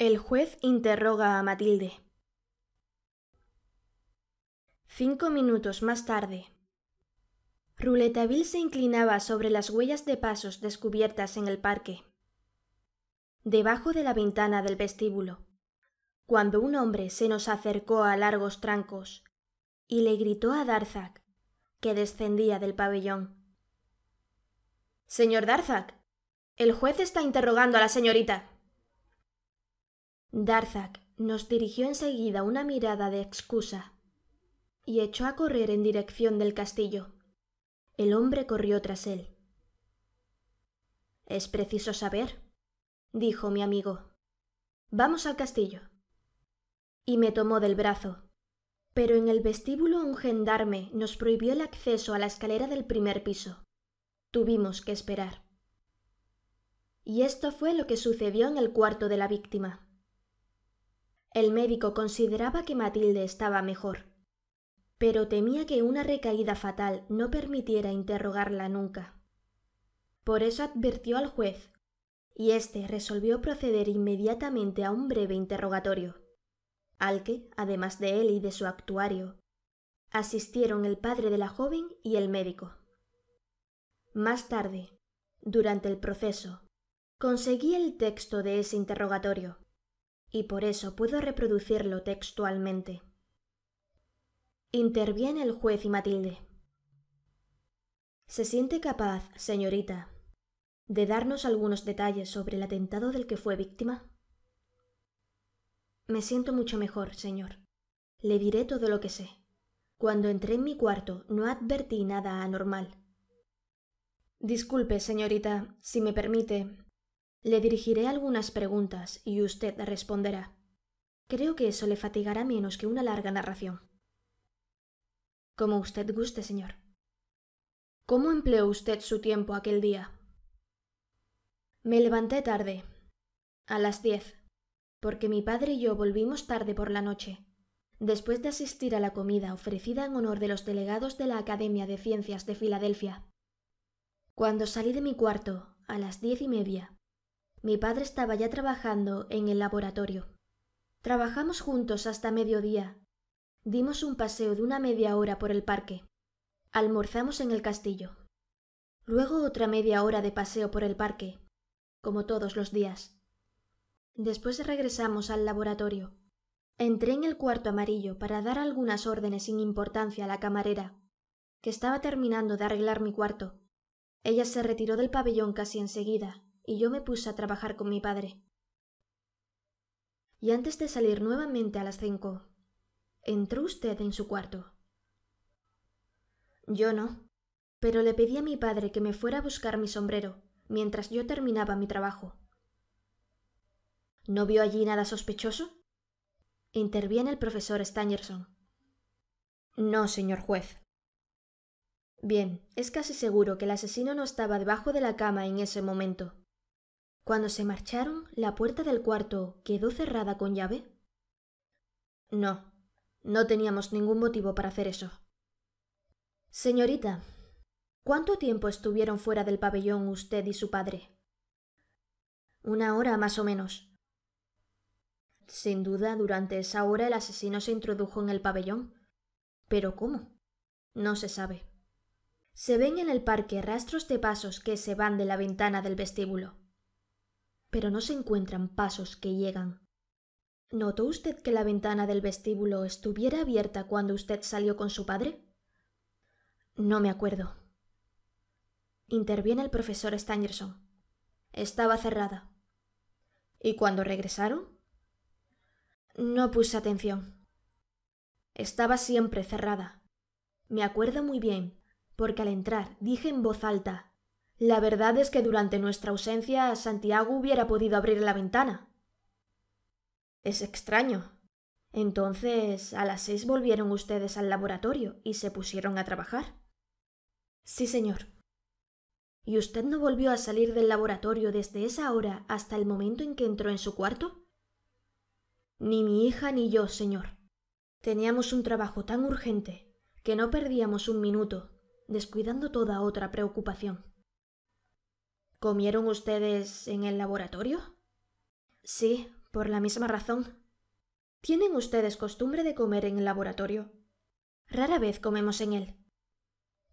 El juez interroga a Matilde. Cinco minutos más tarde. Ruletabil se inclinaba sobre las huellas de pasos descubiertas en el parque, debajo de la ventana del vestíbulo, cuando un hombre se nos acercó a largos trancos y le gritó a Darzac, que descendía del pabellón. Señor Darzac, el juez está interrogando a la señorita. Darzak nos dirigió enseguida una mirada de excusa y echó a correr en dirección del castillo. El hombre corrió tras él. Es preciso saber, dijo mi amigo. Vamos al castillo. Y me tomó del brazo. Pero en el vestíbulo un gendarme nos prohibió el acceso a la escalera del primer piso. Tuvimos que esperar. Y esto fue lo que sucedió en el cuarto de la víctima. El médico consideraba que Matilde estaba mejor, pero temía que una recaída fatal no permitiera interrogarla nunca. Por eso advirtió al juez, y éste resolvió proceder inmediatamente a un breve interrogatorio, al que, además de él y de su actuario, asistieron el padre de la joven y el médico. Más tarde, durante el proceso, conseguí el texto de ese interrogatorio y por eso puedo reproducirlo textualmente. Interviene el juez y Matilde. Se siente capaz, señorita, de darnos algunos detalles sobre el atentado del que fue víctima. Me siento mucho mejor, señor. Le diré todo lo que sé. Cuando entré en mi cuarto no advertí nada anormal. Disculpe, señorita, si me permite, le dirigiré algunas preguntas y usted responderá. Creo que eso le fatigará menos que una larga narración. Como usted guste, señor. ¿Cómo empleó usted su tiempo aquel día? Me levanté tarde, a las diez, porque mi padre y yo volvimos tarde por la noche, después de asistir a la comida ofrecida en honor de los delegados de la Academia de Ciencias de Filadelfia. Cuando salí de mi cuarto, a las diez y media, mi padre estaba ya trabajando en el laboratorio. Trabajamos juntos hasta mediodía. Dimos un paseo de una media hora por el parque. Almorzamos en el castillo. Luego otra media hora de paseo por el parque, como todos los días. Después regresamos al laboratorio. Entré en el cuarto amarillo para dar algunas órdenes sin importancia a la camarera, que estaba terminando de arreglar mi cuarto. Ella se retiró del pabellón casi enseguida, y yo me puse a trabajar con mi padre. Y antes de salir nuevamente a las cinco, ¿entró usted en su cuarto? Yo no, pero le pedí a mi padre que me fuera a buscar mi sombrero mientras yo terminaba mi trabajo. ¿No vio allí nada sospechoso? interviene el profesor Stangerson. No, señor juez. Bien, es casi seguro que el asesino no estaba debajo de la cama en ese momento. Cuando se marcharon, la puerta del cuarto quedó cerrada con llave. No, no teníamos ningún motivo para hacer eso. Señorita, ¿cuánto tiempo estuvieron fuera del pabellón usted y su padre? Una hora más o menos. Sin duda, durante esa hora el asesino se introdujo en el pabellón. Pero ¿cómo? No se sabe. Se ven en el parque rastros de pasos que se van de la ventana del vestíbulo pero no se encuentran pasos que llegan. ¿Notó usted que la ventana del vestíbulo estuviera abierta cuando usted salió con su padre? No me acuerdo. Interviene el profesor Stangerson. Estaba cerrada. ¿Y cuando regresaron? No puse atención. Estaba siempre cerrada. Me acuerdo muy bien, porque al entrar dije en voz alta la verdad es que durante nuestra ausencia Santiago hubiera podido abrir la ventana. Es extraño. Entonces, a las seis volvieron ustedes al laboratorio y se pusieron a trabajar. Sí, señor. ¿Y usted no volvió a salir del laboratorio desde esa hora hasta el momento en que entró en su cuarto? Ni mi hija ni yo, señor. Teníamos un trabajo tan urgente que no perdíamos un minuto, descuidando toda otra preocupación. ¿Comieron ustedes en el laboratorio? Sí, por la misma razón. ¿Tienen ustedes costumbre de comer en el laboratorio? Rara vez comemos en él.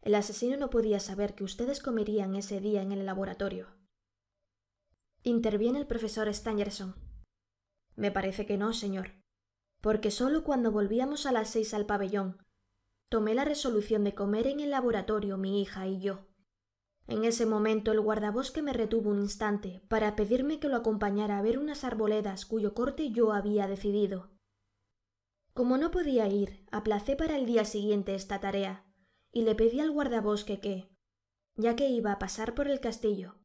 El asesino no podía saber que ustedes comerían ese día en el laboratorio. Interviene el profesor Stangerson. Me parece que no, señor, porque solo cuando volvíamos a las seis al pabellón tomé la resolución de comer en el laboratorio mi hija y yo. En ese momento el guardabosque me retuvo un instante para pedirme que lo acompañara a ver unas arboledas cuyo corte yo había decidido. Como no podía ir, aplacé para el día siguiente esta tarea, y le pedí al guardabosque que, ya que iba a pasar por el castillo,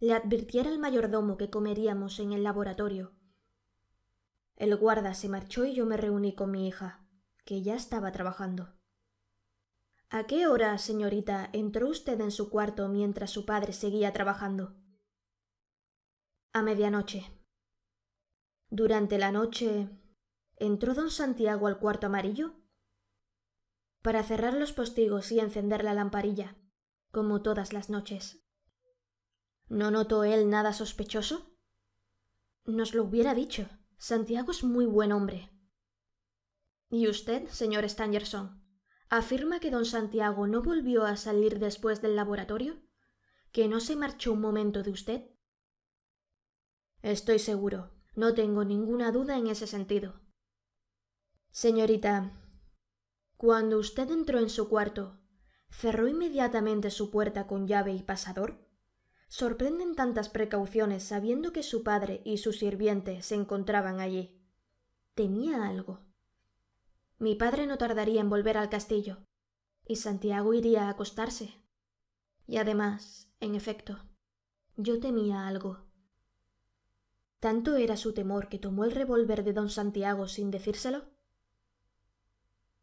le advirtiera al mayordomo que comeríamos en el laboratorio. El guarda se marchó y yo me reuní con mi hija, que ya estaba trabajando. ¿A qué hora, señorita, entró usted en su cuarto mientras su padre seguía trabajando? A medianoche. Durante la noche. ¿Entró don Santiago al cuarto amarillo? Para cerrar los postigos y encender la lamparilla, como todas las noches. ¿No notó él nada sospechoso? Nos lo hubiera dicho. Santiago es muy buen hombre. ¿Y usted, señor Stangerson? afirma que don Santiago no volvió a salir después del laboratorio, que no se marchó un momento de usted. Estoy seguro, no tengo ninguna duda en ese sentido. Señorita, cuando usted entró en su cuarto, ¿cerró inmediatamente su puerta con llave y pasador? Sorprenden tantas precauciones sabiendo que su padre y su sirviente se encontraban allí. Tenía algo. Mi padre no tardaría en volver al castillo, y Santiago iría a acostarse. Y además, en efecto, yo temía algo. Tanto era su temor que tomó el revólver de don Santiago sin decírselo.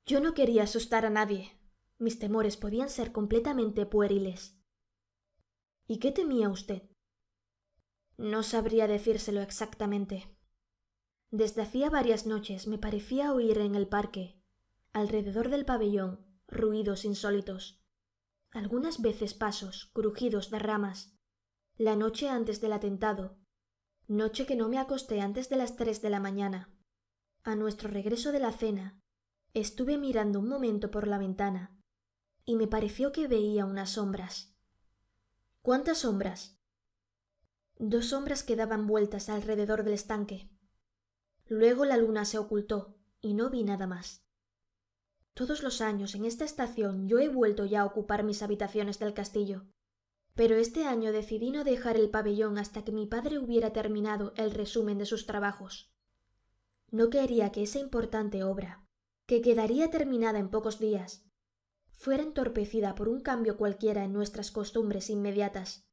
Yo no quería asustar a nadie. Mis temores podían ser completamente pueriles. ¿Y qué temía usted? No sabría decírselo exactamente. Desde hacía varias noches me parecía oír en el parque, alrededor del pabellón, ruidos insólitos. Algunas veces pasos, crujidos de ramas. La noche antes del atentado. Noche que no me acosté antes de las tres de la mañana. A nuestro regreso de la cena, estuve mirando un momento por la ventana, y me pareció que veía unas sombras. ¿Cuántas sombras? Dos sombras que daban vueltas alrededor del estanque. Luego la luna se ocultó y no vi nada más. Todos los años en esta estación yo he vuelto ya a ocupar mis habitaciones del castillo. Pero este año decidí no dejar el pabellón hasta que mi padre hubiera terminado el resumen de sus trabajos. No quería que esa importante obra, que quedaría terminada en pocos días, fuera entorpecida por un cambio cualquiera en nuestras costumbres inmediatas.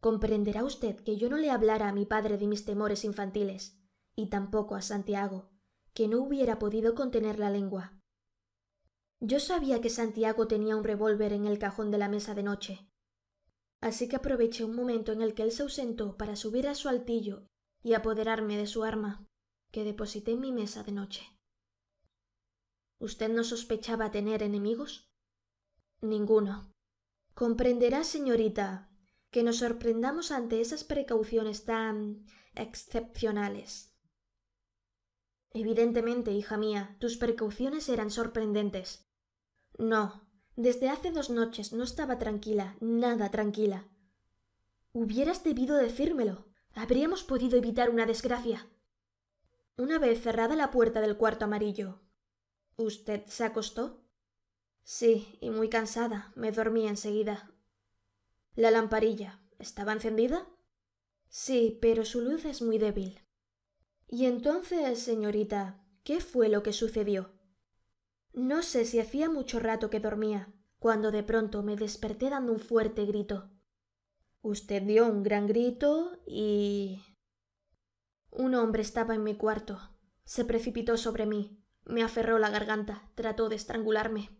Comprenderá usted que yo no le hablara a mi padre de mis temores infantiles y tampoco a Santiago, que no hubiera podido contener la lengua. Yo sabía que Santiago tenía un revólver en el cajón de la mesa de noche, así que aproveché un momento en el que él se ausentó para subir a su altillo y apoderarme de su arma, que deposité en mi mesa de noche. ¿Usted no sospechaba tener enemigos? Ninguno. Comprenderá, señorita, que nos sorprendamos ante esas precauciones tan excepcionales. Evidentemente, hija mía, tus precauciones eran sorprendentes. No, desde hace dos noches no estaba tranquila, nada tranquila. Hubieras debido decírmelo. Habríamos podido evitar una desgracia. Una vez cerrada la puerta del cuarto amarillo. ¿Usted se acostó? Sí, y muy cansada. Me dormí enseguida. La lamparilla. ¿Estaba encendida? Sí, pero su luz es muy débil. Y entonces, señorita, ¿qué fue lo que sucedió? No sé si hacía mucho rato que dormía, cuando de pronto me desperté dando un fuerte grito. Usted dio un gran grito y... Un hombre estaba en mi cuarto. Se precipitó sobre mí, me aferró la garganta, trató de estrangularme.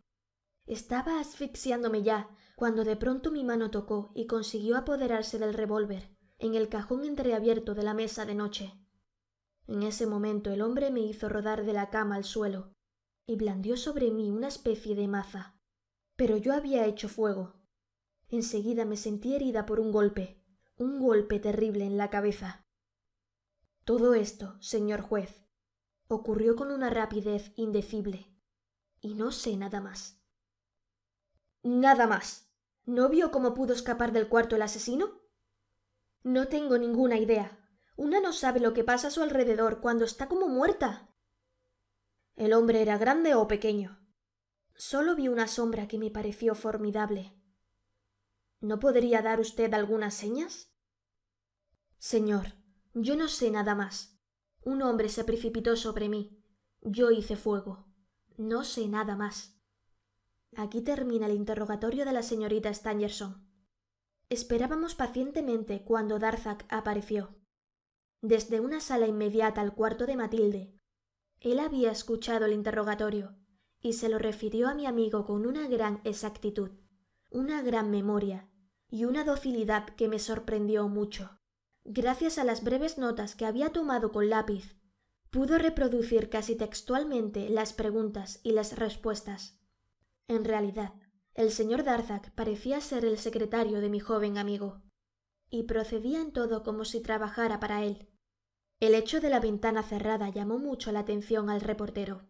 Estaba asfixiándome ya, cuando de pronto mi mano tocó y consiguió apoderarse del revólver, en el cajón entreabierto de la mesa de noche. En ese momento el hombre me hizo rodar de la cama al suelo y blandió sobre mí una especie de maza. Pero yo había hecho fuego. Enseguida me sentí herida por un golpe, un golpe terrible en la cabeza. Todo esto, señor juez, ocurrió con una rapidez indecible. Y no sé nada más. Nada más. ¿No vio cómo pudo escapar del cuarto el asesino? No tengo ninguna idea, una no sabe lo que pasa a su alrededor cuando está como muerta. El hombre era grande o pequeño. Solo vi una sombra que me pareció formidable. ¿No podría dar usted algunas señas? Señor, yo no sé nada más. Un hombre se precipitó sobre mí. Yo hice fuego. No sé nada más. Aquí termina el interrogatorio de la señorita Stangerson. Esperábamos pacientemente cuando Darzac apareció desde una sala inmediata al cuarto de Matilde. Él había escuchado el interrogatorio y se lo refirió a mi amigo con una gran exactitud, una gran memoria y una docilidad que me sorprendió mucho. Gracias a las breves notas que había tomado con lápiz, pudo reproducir casi textualmente las preguntas y las respuestas. En realidad, el señor Darzac parecía ser el secretario de mi joven amigo, y procedía en todo como si trabajara para él. El hecho de la ventana cerrada llamó mucho la atención al reportero.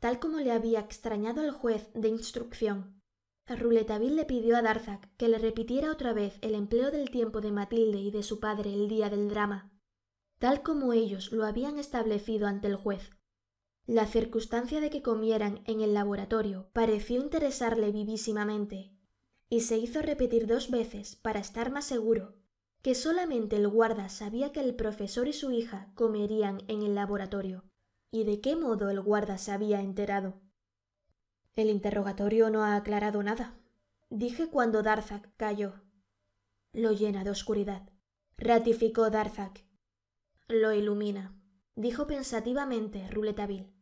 Tal como le había extrañado al juez de instrucción, Rouletabille le pidió a Darzac que le repitiera otra vez el empleo del tiempo de Matilde y de su padre el día del drama, tal como ellos lo habían establecido ante el juez. La circunstancia de que comieran en el laboratorio pareció interesarle vivísimamente, y se hizo repetir dos veces para estar más seguro que solamente el guarda sabía que el profesor y su hija comerían en el laboratorio. ¿Y de qué modo el guarda se había enterado? El interrogatorio no ha aclarado nada, dije cuando darzac cayó. Lo llena de oscuridad, ratificó darzac Lo ilumina, dijo pensativamente Rouletabille.